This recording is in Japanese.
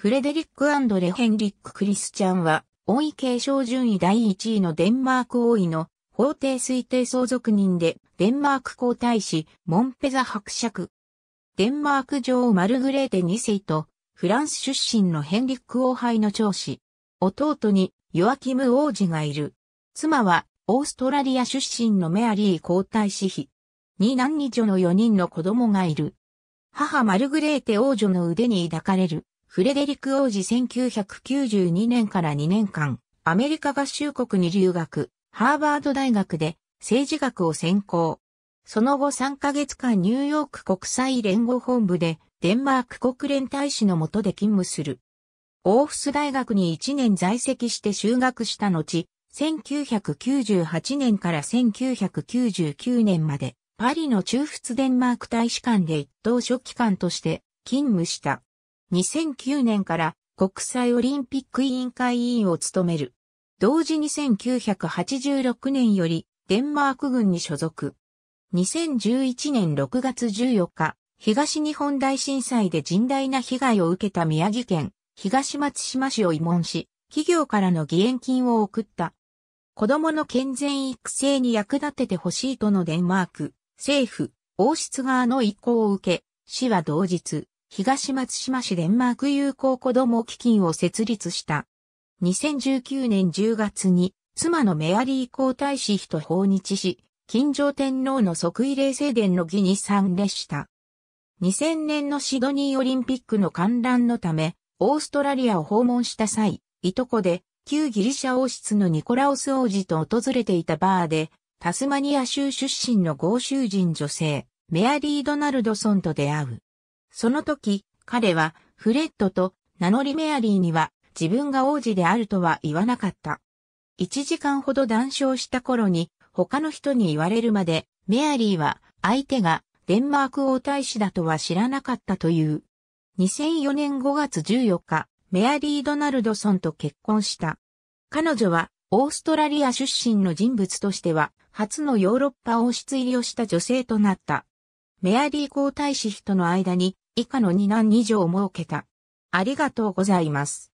フレデリック・アンドレ・ヘンリック・クリスチャンは、王位継承順位第1位のデンマーク王位の法定推定相続人で、デンマーク皇太子、モンペザ伯爵。デンマーク女王マルグレーテ2世と、フランス出身のヘンリック王杯の長子。弟に、ヨアキム王子がいる。妻は、オーストラリア出身のメアリー皇太子妃。二男二女の4人の子供がいる。母マルグレーテ王女の腕に抱かれるフレデリック王子1992年から2年間、アメリカ合衆国に留学、ハーバード大学で政治学を専攻。その後3ヶ月間ニューヨーク国際連合本部でデンマーク国連大使の下で勤務する。オーフス大学に1年在籍して修学した後、1998年から1999年までパリの中仏デンマーク大使館で一等書記官として勤務した。2009年から国際オリンピック委員会委員を務める。同時に1986年よりデンマーク軍に所属。2011年6月14日、東日本大震災で甚大な被害を受けた宮城県東松島市を慰問し、企業からの義援金を送った。子供の健全育成に役立ててほしいとのデンマーク、政府、王室側の意向を受け、市は同日、東松島市デンマーク友好子ども基金を設立した。2019年10月に、妻のメアリー皇太子妃と訪日し、金城天皇の即位礼正殿の儀に参列した。2000年のシドニーオリンピックの観覧のため、オーストラリアを訪問した際、いとこで、旧ギリシャ王室のニコラオス王子と訪れていたバーで、タスマニア州出身の豪州人女性、メアリー・ドナルドソンと出会う。その時、彼はフレッドと名乗りメアリーには自分が王子であるとは言わなかった。一時間ほど談笑した頃に他の人に言われるまでメアリーは相手がデンマーク王太子だとは知らなかったという。2004年5月14日、メアリー・ドナルドソンと結婚した。彼女はオーストラリア出身の人物としては初のヨーロッパ王室入りをした女性となった。メアリー皇太子妃との間に以下の2難2条を設けた。ありがとうございます。